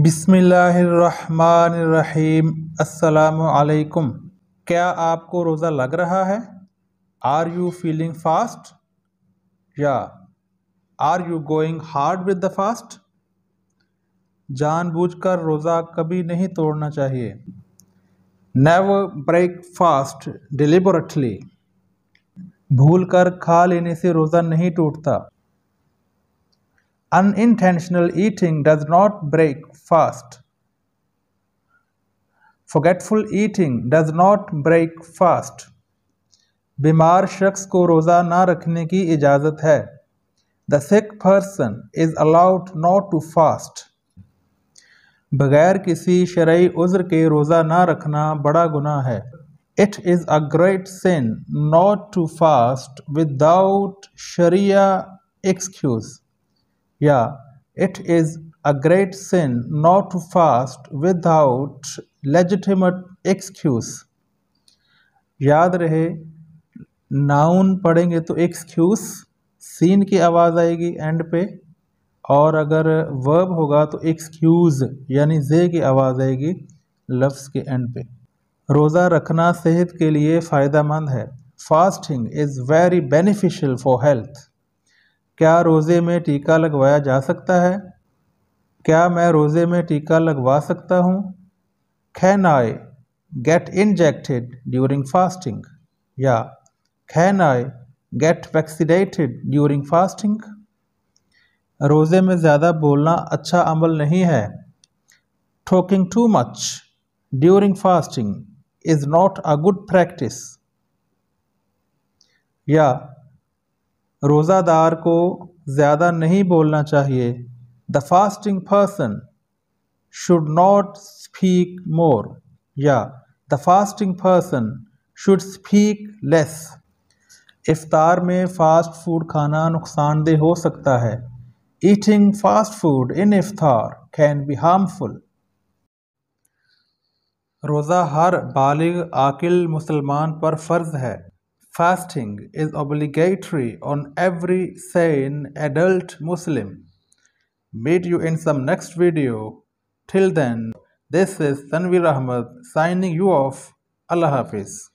बिसमीम् अलकुम क्या आपको रोज़ा लग रहा है आर यू फीलिंग फास्ट या are you going hard with the fast जानबूझकर रोज़ा कभी नहीं तोड़ना चाहिए नेवर ब्रेक फास्ट डिलिबरेटली भूल कर खा लेने से रोज़ा नहीं टूटता Unintentional eating does not break fast. Forgetful eating does not break fast. बीमार शख्स को रोज़ा ना रखने की इजाज़त है the sick person is allowed not to fast बगैर किसी शरय उज़्र के रोज़ा ना रखना बड़ा गुना है it is a great sin not to fast without sharia excuse या it is a great sin not to fast without legitimate excuse याद रहे नाउन पढ़ेंगे तो एक्सक्यूज सीन की आवाज़ आएगी एंड पे और अगर वर्ब होगा तो एक्सक्यूज़ यानी जे की आवाज़ आएगी लफ्स के एंड पे रोज़ा रखना सेहत के लिए फ़ायदा मंद है fasting is very beneficial for health क्या रोज़े में टीका लगवाया जा सकता है क्या मैं रोज़े में टीका लगवा सकता हूँ खैन आए गेट इंजेक्टेड ड्यूरिंग फास्टिंग या खैन आए गेट वैक्सीनेटेड ड्यूरिंग फास्टिंग रोज़े में ज़्यादा बोलना अच्छा अमल नहीं है talking too much during fasting is not a good practice या रोज़ादार को ज़्यादा नहीं बोलना चाहिए the fasting person should not speak more या the fasting person should speak less इफ्तार में फास्ट फूड खाना नुकसानदेह हो सकता है eating fast food in iftar can be harmful रोज़ा हर बालिग आकिल मुसलमान पर फ़र्ज़ है Fasting is obligatory on every sane adult Muslim. Meet you in some next video. Till then, this is Sanvi Ahmad signing you off. Allah Hafiz.